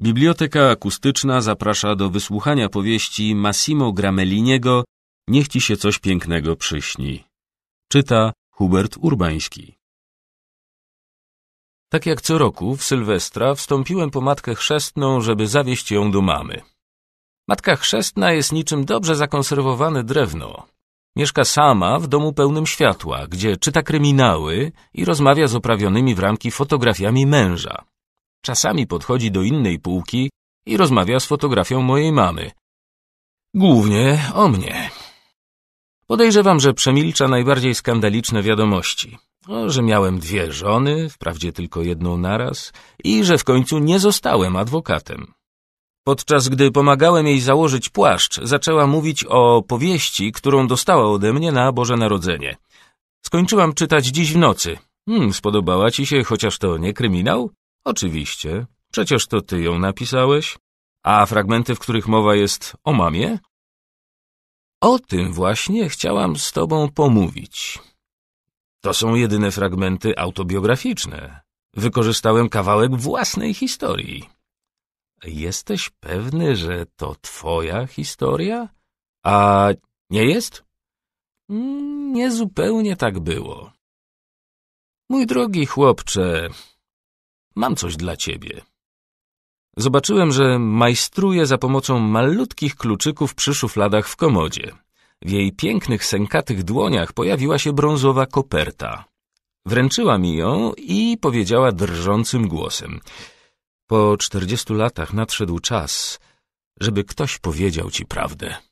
Biblioteka akustyczna zaprasza do wysłuchania powieści Massimo Grameliniego Niech ci się coś pięknego przyśni. Czyta Hubert Urbański. Tak jak co roku w Sylwestra wstąpiłem po matkę chrzestną, żeby zawieźć ją do mamy. Matka chrzestna jest niczym dobrze zakonserwowane drewno. Mieszka sama w domu pełnym światła, gdzie czyta kryminały i rozmawia z oprawionymi w ramki fotografiami męża. Czasami podchodzi do innej półki i rozmawia z fotografią mojej mamy. Głównie o mnie. Podejrzewam, że przemilcza najbardziej skandaliczne wiadomości. O, że miałem dwie żony, wprawdzie tylko jedną naraz, i że w końcu nie zostałem adwokatem. Podczas gdy pomagałem jej założyć płaszcz, zaczęła mówić o powieści, którą dostała ode mnie na Boże Narodzenie. Skończyłam czytać dziś w nocy. Hmm, spodobała ci się, chociaż to nie kryminał? Oczywiście, przecież to ty ją napisałeś. A fragmenty, w których mowa jest o mamie? O tym właśnie chciałam z tobą pomówić. To są jedyne fragmenty autobiograficzne. Wykorzystałem kawałek własnej historii. Jesteś pewny, że to twoja historia? A nie jest? Mm, Niezupełnie tak było. Mój drogi chłopcze, Mam coś dla ciebie. Zobaczyłem, że majstruje za pomocą malutkich kluczyków przy szufladach w komodzie. W jej pięknych, sękatych dłoniach pojawiła się brązowa koperta. Wręczyła mi ją i powiedziała drżącym głosem. Po czterdziestu latach nadszedł czas, żeby ktoś powiedział ci prawdę.